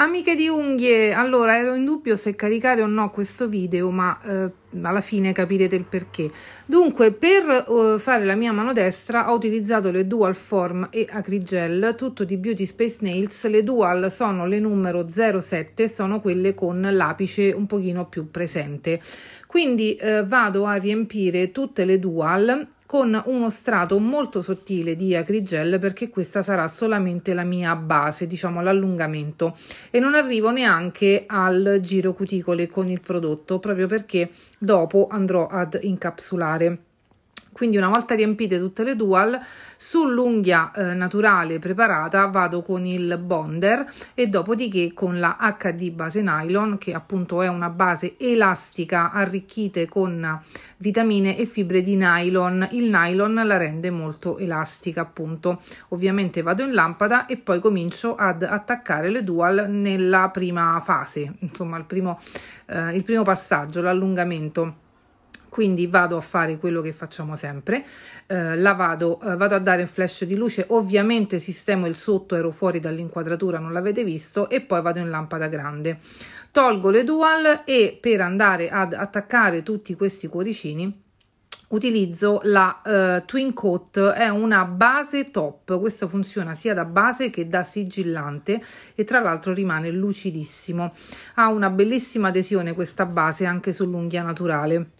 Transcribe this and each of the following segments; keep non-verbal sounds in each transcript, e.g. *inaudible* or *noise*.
Amiche di unghie, allora ero in dubbio se caricare o no questo video, ma eh, alla fine capirete il perché. Dunque, per eh, fare la mia mano destra ho utilizzato le Dual Form e Acrigel, tutto di Beauty Space Nails. Le Dual sono le numero 07, sono quelle con l'apice un pochino più presente. Quindi eh, vado a riempire tutte le Dual con uno strato molto sottile di acrygel perché questa sarà solamente la mia base, diciamo l'allungamento e non arrivo neanche al giro cuticole con il prodotto proprio perché dopo andrò ad incapsulare quindi una volta riempite tutte le dual sull'unghia eh, naturale preparata vado con il bonder e dopodiché con la HD base nylon che appunto è una base elastica arricchita con vitamine e fibre di nylon il nylon la rende molto elastica appunto ovviamente vado in lampada e poi comincio ad attaccare le dual nella prima fase insomma il primo, eh, il primo passaggio l'allungamento quindi vado a fare quello che facciamo sempre, eh, la vado, eh, vado, a dare un flash di luce, ovviamente sistemo il sotto, ero fuori dall'inquadratura, non l'avete visto, e poi vado in lampada grande. Tolgo le dual e per andare ad attaccare tutti questi cuoricini utilizzo la eh, Twin Coat, è una base top, questa funziona sia da base che da sigillante e tra l'altro rimane lucidissimo. Ha una bellissima adesione questa base anche sull'unghia naturale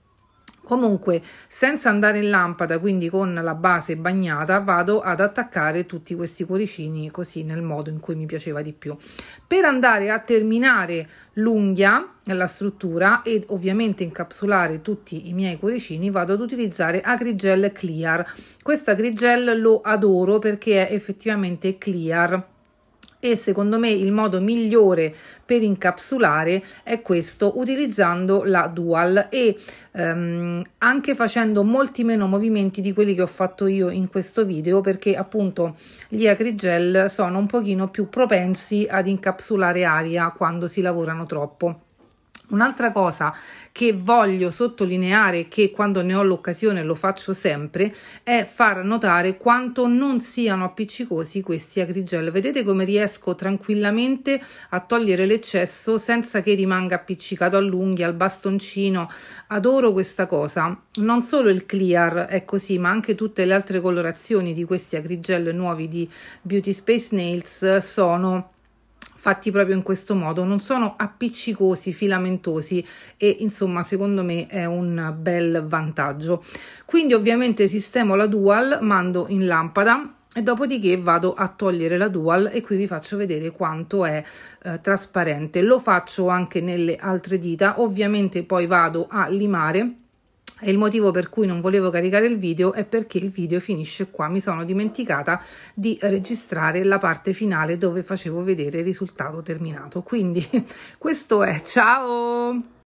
Comunque, senza andare in lampada, quindi con la base bagnata, vado ad attaccare tutti questi cuoricini così nel modo in cui mi piaceva di più. Per andare a terminare l'unghia, la struttura e ovviamente incapsulare tutti i miei cuoricini, vado ad utilizzare Agrigel Clear. Questa Agrigel lo adoro perché è effettivamente clear e secondo me il modo migliore per incapsulare è questo utilizzando la dual e ehm, anche facendo molti meno movimenti di quelli che ho fatto io in questo video perché appunto gli acri sono un pochino più propensi ad incapsulare aria quando si lavorano troppo Un'altra cosa che voglio sottolineare, che quando ne ho l'occasione lo faccio sempre, è far notare quanto non siano appiccicosi questi agrigel. Vedete come riesco tranquillamente a togliere l'eccesso senza che rimanga appiccicato all'unghia, al bastoncino. Adoro questa cosa. Non solo il clear è così, ma anche tutte le altre colorazioni di questi agrigel nuovi di Beauty Space Nails sono fatti proprio in questo modo, non sono appiccicosi, filamentosi e insomma secondo me è un bel vantaggio. Quindi ovviamente sistemo la dual, mando in lampada e dopodiché vado a togliere la dual e qui vi faccio vedere quanto è eh, trasparente. Lo faccio anche nelle altre dita, ovviamente poi vado a limare e il motivo per cui non volevo caricare il video è perché il video finisce qua, mi sono dimenticata di registrare la parte finale dove facevo vedere il risultato terminato. Quindi *laughs* questo è, ciao!